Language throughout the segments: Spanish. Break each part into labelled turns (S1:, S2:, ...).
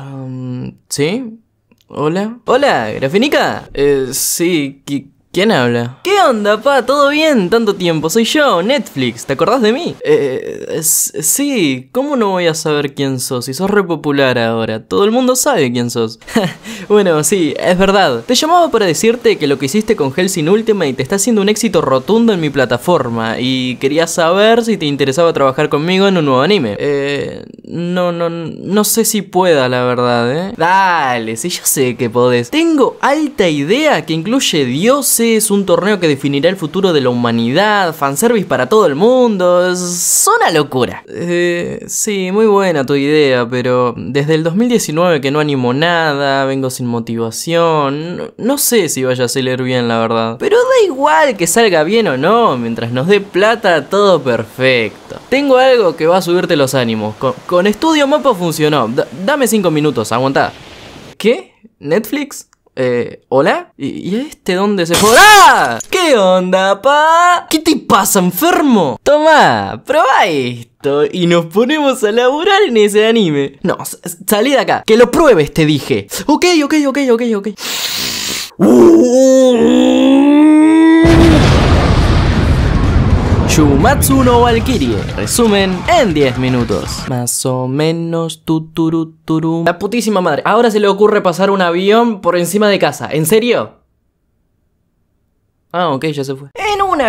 S1: Um, ¿Sí? ¿Hola? Hola, ¿Grafinica? Eh, sí, que. ¿Quién habla? ¿Qué onda, pa? ¿Todo bien? Tanto tiempo. Soy yo, Netflix. ¿Te acordás de mí? Eh, sí, ¿cómo no voy a saber quién sos? Y sos re popular ahora. Todo el mundo sabe quién sos. bueno, sí, es verdad. Te llamaba para decirte que lo que hiciste con Hellsing Ultimate está haciendo un éxito rotundo en mi plataforma y quería saber si te interesaba trabajar conmigo en un nuevo anime. Eh, no, no, no sé si pueda, la verdad, eh. Dale, si yo sé que podés. Tengo alta idea que incluye dioses es un torneo que definirá el futuro de la humanidad, fanservice para todo el mundo. Es una locura. Eh, sí, muy buena tu idea, pero desde el 2019 que no animo nada, vengo sin motivación. No, sé si vaya a salir bien, la verdad. Pero da igual que salga bien o no, mientras nos dé plata, todo perfecto. Tengo algo que va a subirte los ánimos. Con, Estudio Mapa funcionó. dame 5 minutos, aguantad. ¿Qué? ¿Netflix? Eh, ¿Hola? ¿Y, este dónde se fue? ¡Ah! ¿Qué onda, pa? ¿Qué te pasa, enfermo? Toma, probá esto y nos ponemos a laburar en ese anime. No, salí de acá. Que lo pruebes, te dije. Ok, ok, ok, ok, ok. Uh, Shumatsu no Valkyrie, resumen en 10 minutos. Más o menos turu... La putísima madre, ahora se le ocurre pasar un avión por encima de casa, ¿en serio? Ah, ok, ya se fue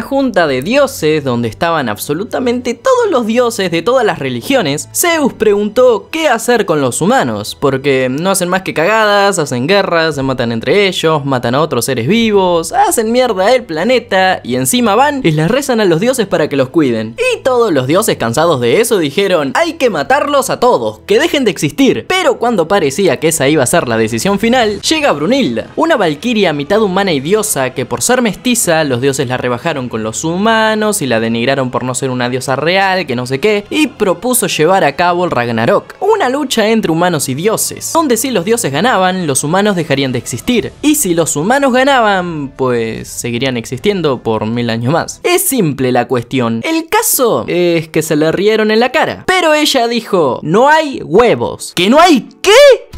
S1: junta de dioses donde estaban absolutamente todos los dioses de todas las religiones, Zeus preguntó qué hacer con los humanos, porque no hacen más que cagadas, hacen guerras, se matan entre ellos, matan a otros seres vivos, hacen mierda el planeta y encima van y les rezan a los dioses para que los cuiden. Y todos los dioses cansados de eso dijeron, hay que matarlos a todos, que dejen de existir. Pero cuando parecía que esa iba a ser la decisión final, llega Brunilda, una valquiria mitad humana y diosa que por ser mestiza los dioses la rebajaron con los humanos y la denigraron por no ser una diosa real, que no sé qué, y propuso llevar a cabo el Ragnarok, una lucha entre humanos y dioses, donde si los dioses ganaban, los humanos dejarían de existir, y si los humanos ganaban, pues seguirían existiendo por mil años más. Es simple la cuestión, el caso es que se le rieron en la cara, pero ella dijo, no hay huevos, que no hay qué,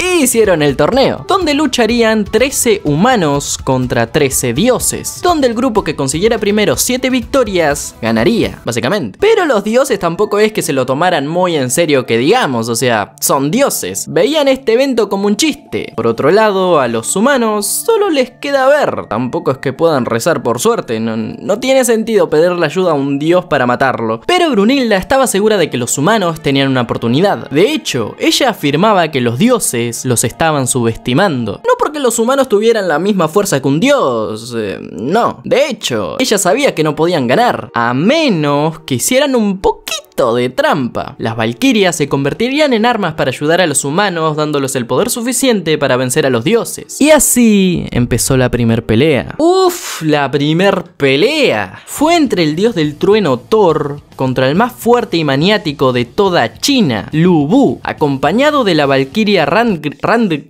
S1: y hicieron el torneo, donde lucharían 13 humanos contra 13 dioses, donde el grupo que consiguiera primero siete 7 victorias ganaría, básicamente. Pero los dioses tampoco es que se lo tomaran muy en serio que digamos, o sea, son dioses. Veían este evento como un chiste. Por otro lado, a los humanos solo les queda ver. Tampoco es que puedan rezar por suerte, no, no tiene sentido pedirle ayuda a un dios para matarlo. Pero Brunilda estaba segura de que los humanos tenían una oportunidad. De hecho, ella afirmaba que los dioses los estaban subestimando los humanos tuvieran la misma fuerza que un dios. Eh, no, de hecho, ella sabía que no podían ganar, a menos que hicieran un poquito de trampa. Las valquirias se convertirían en armas para ayudar a los humanos, dándoles el poder suficiente para vencer a los dioses. Y así empezó la primer pelea. Uf, la primer pelea. Fue entre el dios del trueno Thor contra el más fuerte y maniático de toda China, Lu Bu, acompañado de la valquiria Rand...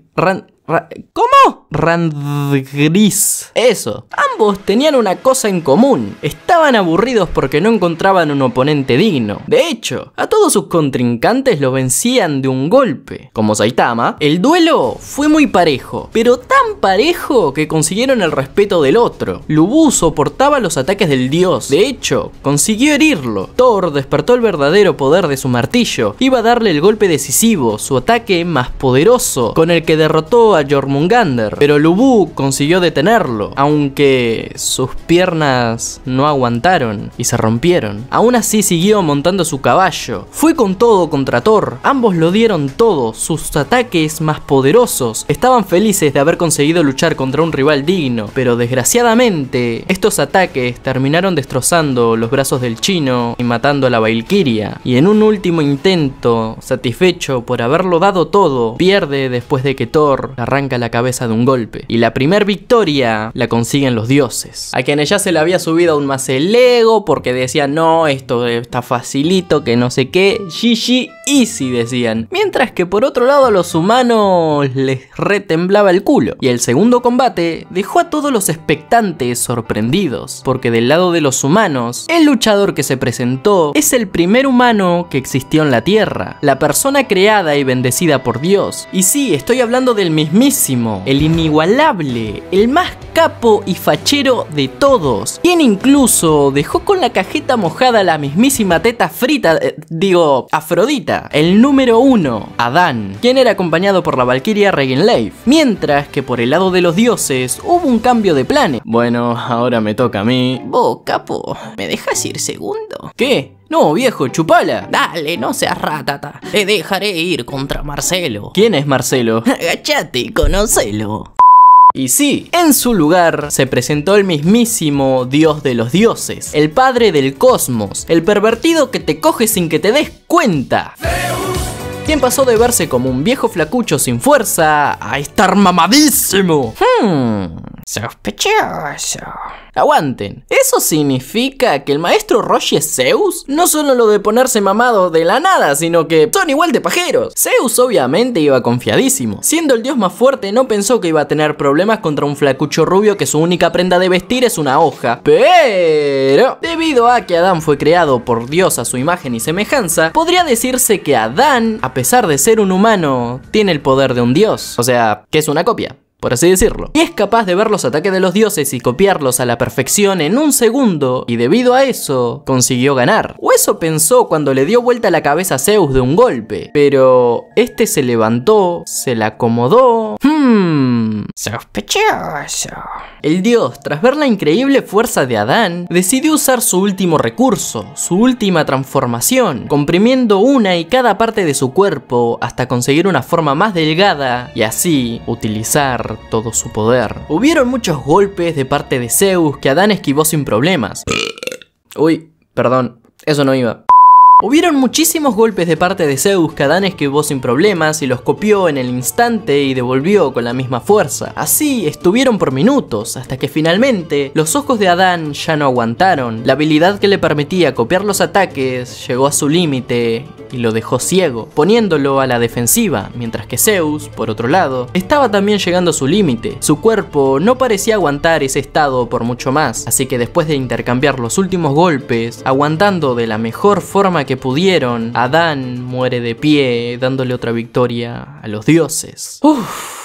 S1: ¿Cómo? Randgris. Eso. Ambos tenían una cosa en común. Estaban aburridos porque no encontraban un oponente digno. De hecho, a todos sus contrincantes los vencían de un golpe. Como Saitama, el duelo fue muy parejo, pero tan parejo que consiguieron el respeto del otro. Lubu soportaba los ataques del dios. De hecho, consiguió herirlo. Thor despertó el verdadero poder de su martillo. Iba a darle el golpe decisivo, su ataque más poderoso, con el que derrotó a Jormungander, pero Lubu consiguió detenerlo, aunque sus piernas no aguantaron y se rompieron. Aún así siguió montando su caballo. Fue con todo contra Thor, ambos lo dieron todo, sus ataques más poderosos. Estaban felices de haber conseguido luchar contra un rival digno, pero desgraciadamente estos ataques terminaron destrozando los brazos del chino y matando a la Valkyria. Y en un último intento, satisfecho por haberlo dado todo, pierde después de que Thor arranca la cabeza de un golpe. Y la primer victoria la consiguen los dioses. A quienes ya se le había subido aún más el ego porque decían, no, esto está facilito, que no sé qué. GG easy, decían. Mientras que por otro lado a los humanos les retemblaba el culo. Y el segundo combate dejó a todos los expectantes sorprendidos. Porque del lado de los humanos, el luchador que se presentó es el primer humano que existió en la Tierra. La persona creada y bendecida por Dios. Y sí, estoy hablando del mismo mismísimo, el inigualable, el más capo y fachero de todos, quien incluso dejó con la cajeta mojada la mismísima teta frita, eh, digo, Afrodita, el número uno, Adán, quien era acompañado por la valquiria Regenleif, mientras que por el lado de los dioses hubo un cambio de planes. Bueno, ahora me toca a mí. Vos, capo, ¿me dejas ir segundo? ¿Qué? No, viejo, chupala. Dale, no seas ratata. Te dejaré ir contra Marcelo. ¿Quién es Marcelo? Agachate y conocelo. Y sí, en su lugar se presentó el mismísimo dios de los dioses, el padre del cosmos, el pervertido que te coge sin que te des cuenta. ¿Quién pasó de verse como un viejo flacucho sin fuerza a estar mamadísimo. Hmm. Sospechoso. Aguanten, ¿eso significa que el maestro es Zeus? No solo lo de ponerse mamado de la nada, sino que son igual de pajeros. Zeus obviamente iba confiadísimo. Siendo el dios más fuerte, no pensó que iba a tener problemas contra un flacucho rubio que su única prenda de vestir es una hoja. Pero, debido a que Adán fue creado por Dios a su imagen y semejanza, podría decirse que Adán, a pesar de ser un humano, tiene el poder de un dios. O sea, que es una copia por así decirlo. Y es capaz de ver los ataques de los dioses y copiarlos a la perfección en un segundo, y debido a eso, consiguió ganar. O eso pensó cuando le dio vuelta la cabeza a Zeus de un golpe, pero este se levantó, se la acomodó... Hmm... Sospechoso. El dios, tras ver la increíble fuerza de Adán, decidió usar su último recurso, su última transformación, comprimiendo una y cada parte de su cuerpo hasta conseguir una forma más delgada y así utilizar todo su poder. Hubieron muchos golpes de parte de Zeus que Adán esquivó sin problemas. Uy, perdón, eso no iba. Hubieron muchísimos golpes de parte de Zeus que Adán esquivó sin problemas y los copió en el instante y devolvió con la misma fuerza. Así estuvieron por minutos, hasta que finalmente los ojos de Adán ya no aguantaron. La habilidad que le permitía copiar los ataques llegó a su límite y lo dejó ciego, poniéndolo a la defensiva, mientras que Zeus, por otro lado, estaba también llegando a su límite. Su cuerpo no parecía aguantar ese estado por mucho más, así que después de intercambiar los últimos golpes, aguantando de la mejor forma que pudieron. Adán muere de pie, dándole otra victoria a los dioses. Uff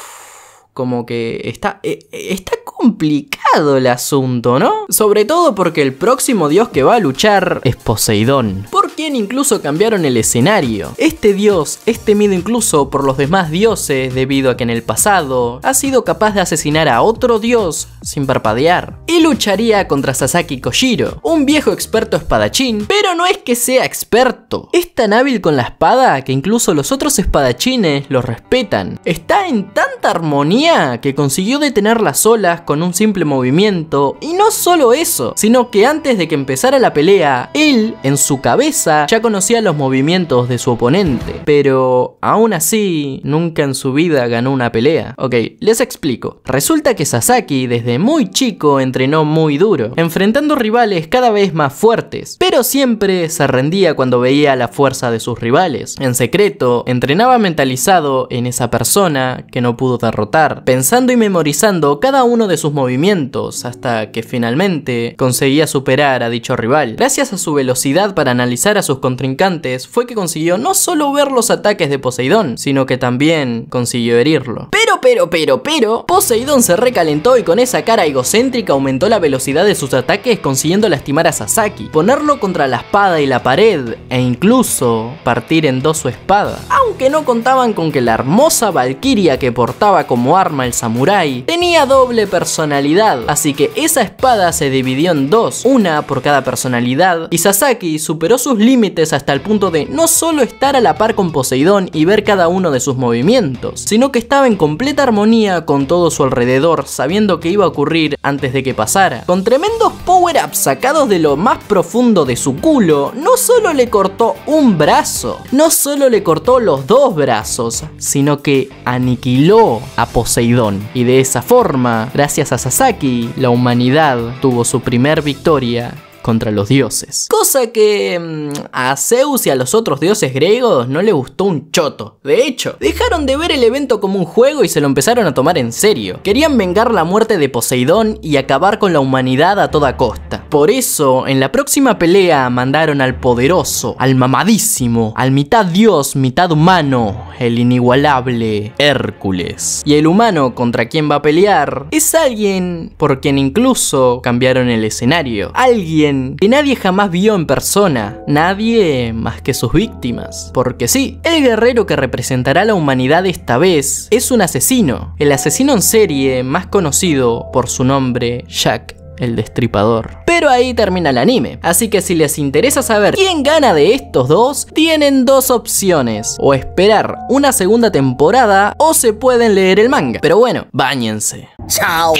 S1: como que está, e, e, está complicado el asunto, ¿no? Sobre todo porque el próximo dios que va a luchar es Poseidón quien incluso cambiaron el escenario. Este dios es temido incluso por los demás dioses debido a que en el pasado ha sido capaz de asesinar a otro dios sin parpadear. Y lucharía contra Sasaki Koshiro, un viejo experto espadachín, pero no es que sea experto. Es tan hábil con la espada que incluso los otros espadachines lo respetan. Está en tanta armonía que consiguió detener las olas con un simple movimiento y no solo eso, sino que antes de que empezara la pelea, él en su cabeza ya conocía los movimientos de su oponente, pero aún así nunca en su vida ganó una pelea. Ok, les explico. Resulta que Sasaki desde muy chico entrenó muy duro, enfrentando rivales cada vez más fuertes, pero siempre se rendía cuando veía la fuerza de sus rivales. En secreto, entrenaba mentalizado en esa persona que no pudo derrotar, pensando y memorizando cada uno de sus movimientos hasta que finalmente conseguía superar a dicho rival. Gracias a su velocidad para analizar a sus contrincantes fue que consiguió no solo ver los ataques de Poseidón, sino que también consiguió herirlo. Pero, pero, pero, pero, Poseidón se recalentó y con esa cara egocéntrica aumentó la velocidad de sus ataques consiguiendo lastimar a Sasaki, ponerlo contra la espada y la pared e incluso partir en dos su espada que no contaban con que la hermosa valquiria que portaba como arma el Samurai, tenía doble personalidad, así que esa espada se dividió en dos, una por cada personalidad, y Sasaki superó sus límites hasta el punto de no solo estar a la par con Poseidón y ver cada uno de sus movimientos, sino que estaba en completa armonía con todo su alrededor, sabiendo que iba a ocurrir antes de que pasara. Con tremendos power-ups sacados de lo más profundo de su culo, no solo le cortó un brazo, no solo le cortó los dos brazos, sino que aniquiló a Poseidón. Y de esa forma, gracias a Sasaki, la humanidad tuvo su primer victoria contra los dioses. Cosa que mm, a Zeus y a los otros dioses griegos no le gustó un choto. De hecho, dejaron de ver el evento como un juego y se lo empezaron a tomar en serio. Querían vengar la muerte de Poseidón y acabar con la humanidad a toda costa. Por eso, en la próxima pelea mandaron al poderoso, al mamadísimo, al mitad dios, mitad humano, el inigualable Hércules. Y el humano contra quien va a pelear es alguien por quien incluso cambiaron el escenario. Alguien que nadie jamás vio en persona, nadie más que sus víctimas. Porque sí, el guerrero que representará a la humanidad esta vez es un asesino, el asesino en serie más conocido por su nombre, Jack el destripador. Pero ahí termina el anime, así que si les interesa saber quién gana de estos dos, tienen dos opciones, o esperar una segunda temporada o se pueden leer el manga. Pero bueno, bañense. Chao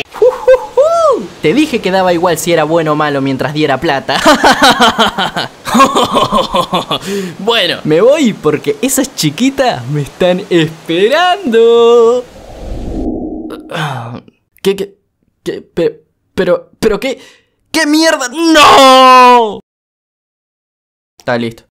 S1: te dije que daba igual si era bueno o malo mientras diera plata. bueno, me voy porque esas chiquitas me están esperando. ¿Qué, qué, pero, pero, pero qué, qué mierda? ¡No! Está listo.